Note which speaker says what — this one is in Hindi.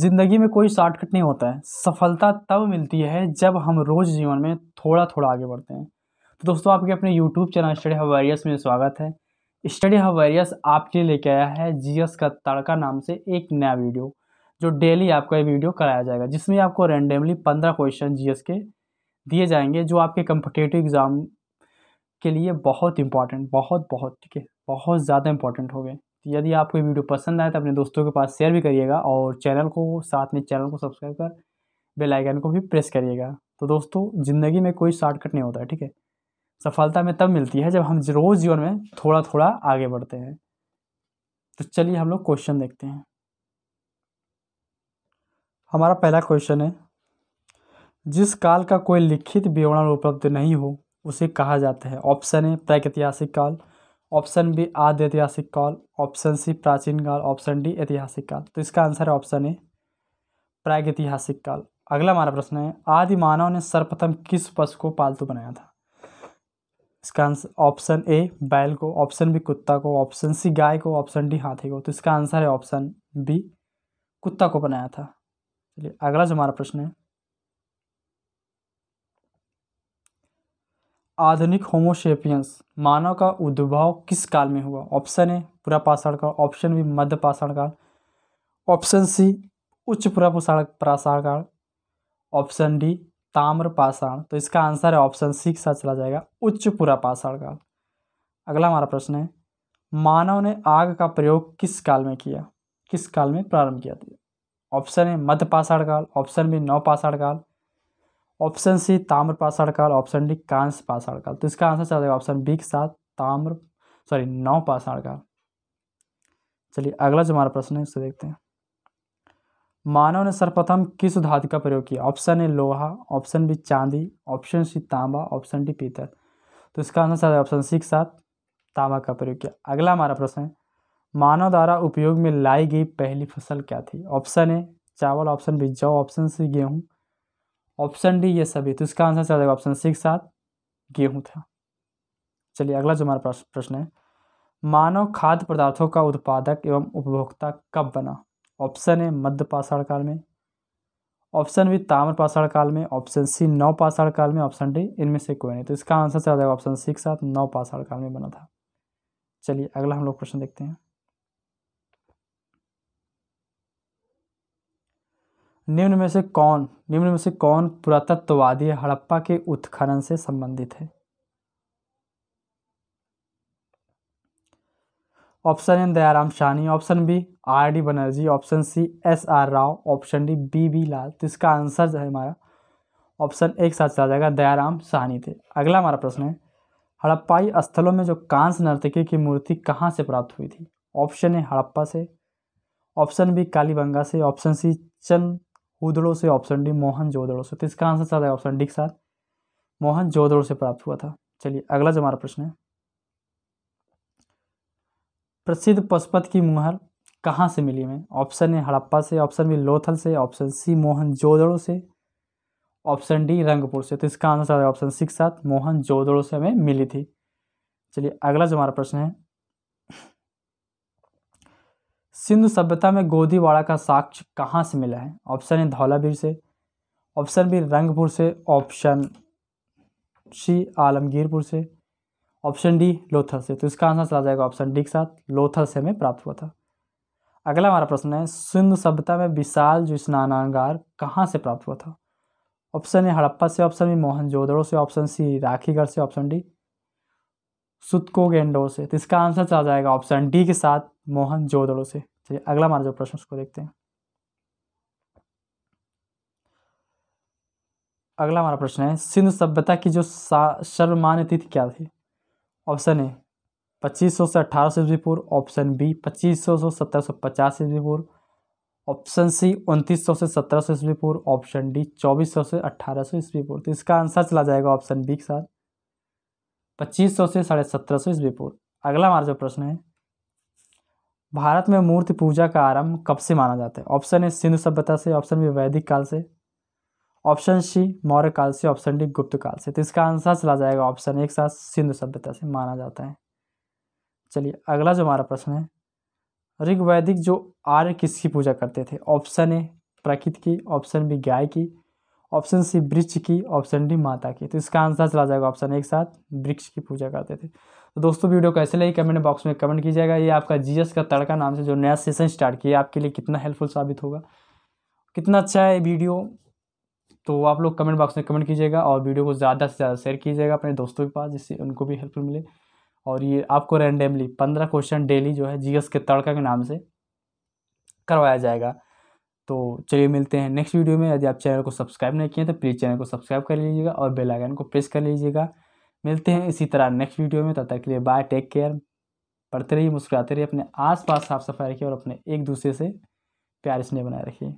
Speaker 1: ज़िंदगी में कोई शॉर्टकट नहीं होता है सफलता तब मिलती है जब हम रोज़ जीवन में थोड़ा थोड़ा आगे बढ़ते हैं तो दोस्तों आपके अपने यूट्यूब चैनल स्टडी हवारियस में स्वागत है स्टडी वेरियस आपके लिए लेके आया है जीएस का तड़का नाम से एक नया वीडियो जो डेली आपका ये वीडियो कराया जाएगा जिसमें आपको रेंडमली पंद्रह क्वेश्चन जी के दिए जाएंगे जो आपके कम्पटेटिव एग्ज़ाम के लिए बहुत इंपॉर्टेंट बहुत बहुत ठीक है बहुत ज़्यादा इंपॉर्टेंट हो गए तो यदि आपको ये वीडियो पसंद आए तो अपने दोस्तों के पास शेयर भी करिएगा और चैनल को साथ में चैनल को सब्सक्राइब कर बेल आइकन को भी प्रेस करिएगा तो दोस्तों ज़िंदगी में कोई शॉर्टकट नहीं होता है ठीक है सफलता में तब मिलती है जब हम रोज़ जीवन में थोड़ा थोड़ा आगे बढ़ते हैं तो चलिए हम लोग क्वेश्चन देखते हैं हमारा पहला क्वेश्चन है जिस काल का कोई लिखित विवरण उपलब्ध नहीं हो उसे कहा जाता है ऑप्शन है प्रागैतिहासिक काल ऑप्शन बी आदि ऐतिहासिक काल ऑप्शन सी प्राचीन काल ऑप्शन डी ऐतिहासिक काल तो इसका आंसर है ऑप्शन ए प्राग ऐतिहासिक काल अगला हमारा प्रश्न है आदि मानव ने सर्वप्रथम किस पशु को पालतू बनाया था इसका आंसर ऑप्शन ए बैल को ऑप्शन बी कुत्ता को ऑप्शन सी गाय को ऑप्शन डी हाथी को तो इसका आंसर है ऑप्शन बी कुत्ता को बनाया था चलिए अगला जो हमारा प्रश्न है आधुनिक होमोशेपियंस मानव का उद्भव किस काल में हुआ ऑप्शन ए पूरा पाषाण काल ऑप्शन बी मध्य पाषाण काल ऑप्शन सी उच्च पूरा पाषाण काल ऑप्शन डी ताम्र पाषाण तो इसका आंसर है ऑप्शन सी के साथ चला जाएगा उच्च पूरा पाषाण काल अगला हमारा प्रश्न है मानव ने आग का प्रयोग किस काल में किया किस काल में प्रारंभ किया था ऑप्शन ए मध्य पाषाण काल ऑप्शन बी नौ पाषाण काल ऑप्शन सी ताम्र पाषाण काल ऑप्शन डी कांस पाषाण काल तो इसका आंसर चलेगा ऑप्शन बी के साथ ताम्र सॉरी नौ पाषाण काल चलिए अगला जो हमारा प्रश्न है उसे देखते हैं मानव ने सर्वप्रथम किस धातु का प्रयोग किया ऑप्शन ए लोहा ऑप्शन बी चांदी ऑप्शन सी तांबा ऑप्शन डी पीतल तो इसका आंसर चलेगा ऑप्शन सी के साथ तांबा का प्रयोग किया अगला हमारा प्रश्न है मानव द्वारा उपयोग में लाई गई पहली फसल क्या थी ऑप्शन ए चावल ऑप्शन बी जौ ऑप्शन सी गेहूँ ऑप्शन डी ये सभी तो इसका आंसर चला जाएगा ऑप्शन सी के साथ गेहूँ था चलिए अगला जो हमारा प्रश्न है मानव खाद्य पदार्थों का उत्पादक एवं उपभोक्ता कब बना ऑप्शन ए मध्य पाषाण काल में ऑप्शन बी ताम्र पाषाण काल में ऑप्शन सी नौ पाषाण काल में ऑप्शन डी इनमें से कोई नहीं तो इसका आंसर चला जाएगा ऑप्शन सी के साथ नौ पाषाण काल में बना था चलिए अगला हम लोग प्रश्न देखते हैं निम्न में से कौन निम्न में से कौन पुरातत्ववादी हड़प्पा के उत्खनन से संबंधित है option A Dayaram Sahni option B R D Banerjee option C S R Rao option D B B Lal तो इसका आंसर जो है हमारा ऑप्शन एक साथ चला जाएगा दयाराम साहनी थे अगला हमारा प्रश्न है हड़प्पाई स्थलों में जो कांस नर्तकी की मूर्ति कहाँ से प्राप्त हुई थी ऑप्शन ए हड़प्पा से ऑप्शन बी कालीबंगा से ऑप्शन सी चंद उदड़ों से ऑप्शन डी मोहन जोदड़ों से तो इसका आंसर साथ है ऑप्शन डी के साथ मोहन जोदड़ों से प्राप्त हुआ था चलिए अगला जो हमारा प्रश्न है प्रसिद्ध पशुपत की मुहर कहाँ से मिली हमें ऑप्शन ए हड़प्पा से ऑप्शन बी लोथल से ऑप्शन सी मोहन जोदड़ों से ऑप्शन डी रंगपुर से तो इसका आंसर साथ है ऑप्शन के साथ मोहन जोदड़ों से हमें मिली थी चलिए अगला जो हमारा प्रश्न है सिंधु सभ्यता में गोदीवाड़ा का साक्ष्य कहाँ से मिला है ऑप्शन ए धौलावीर से ऑप्शन बी रंगपुर से ऑप्शन सी आलमगीरपुर से ऑप्शन डी लोथल से तो इसका आंसर चला जाएगा ऑप्शन डी के साथ लोथल से हमें प्राप्त हुआ था अगला हमारा प्रश्न है सिंधु सभ्यता में विशाल जो स्नानागार कहाँ से प्राप्त हुआ था ऑप्शन ए हड़प्पा से ऑप्शन बी मोहनजोदड़ो से ऑप्शन सी राखीगढ़ से ऑप्शन डी सुतको गेंडो से तो इसका आंसर चला जाएगा ऑप्शन डी के साथ मोहन जोदड़ो से चलिए अगला हमारा जो प्रश्न उसको देखते हैं अगला हमारा प्रश्न है सिंधु सभ्यता की जो सर्वमान्य तिथि क्या थी ऑप्शन ए पच्चीस सौ से अठारह सौ ईस्वी पूर्व ऑप्शन बी पच्चीस सौ से सत्रह सौ पचास ईस्वी पूर्व ऑप्शन सी उनतीस सौ से सत्रह सौ ईस्वी पूर्व ऑप्शन डी चौबीस सौ से अठारह सौ ईस्वी पूर्व तो इसका आंसर चला जाएगा ऑप्शन बी के साथ पच्चीस सौ से साढ़े सत्रह सौ ईस्वी पूर्व अगला हमारा जो प्रश्न है भारत में मूर्ति पूजा का आरंभ कब से माना जाता है ऑप्शन ए सिंधु सभ्यता से ऑप्शन बी वैदिक काल से ऑप्शन सी मौर्य काल से ऑप्शन डी गुप्त काल से तो इसका आंसर चला जाएगा ऑप्शन एक साथ सिंधु सभ्यता से माना जाता है चलिए अगला जो हमारा प्रश्न है ऋग्वैदिक जो आर्य किसकी पूजा करते थे ऑप्शन ए प्रकृति की ऑप्शन बी गाय की ऑप्शन सी वृक्ष की ऑप्शन डी माता की तो इसका आंसर चला जाएगा ऑप्शन एक साथ वृक्ष की पूजा करते थे तो दोस्तों वीडियो कैसे लगी कमेंट बॉक्स में कमेंट कीजिएगा ये आपका जीएस का तड़का नाम से जो नया सेशन स्टार्ट किया आपके लिए कितना हेल्पफुल साबित होगा कितना अच्छा है वीडियो तो आप लोग कमेंट बॉक्स में कमेंट कीजिएगा और वीडियो को ज़्यादा से ज़्यादा शेयर कीजिएगा अपने दोस्तों के पास जिससे उनको भी हेल्पफुल मिले और ये आपको रैंडमली पंद्रह क्वेश्चन डेली जो है जी के तड़का के नाम से करवाया जाएगा तो चलिए मिलते हैं नेक्स्ट वीडियो में यदि आप चैनल को सब्सक्राइब नहीं किए तो प्लीज़ चैनल को सब्सक्राइब कर लीजिएगा और बेल आइकन को प्रेस कर लीजिएगा मिलते हैं इसी तरह नेक्स्ट वीडियो में तब तक के लिए बाय टेक केयर पढ़ते रहिए मुस्कुराते रहिए अपने आसपास साफ सफाई रखिए और अपने एक दूसरे से प्यार स्नेह बनाए रखिए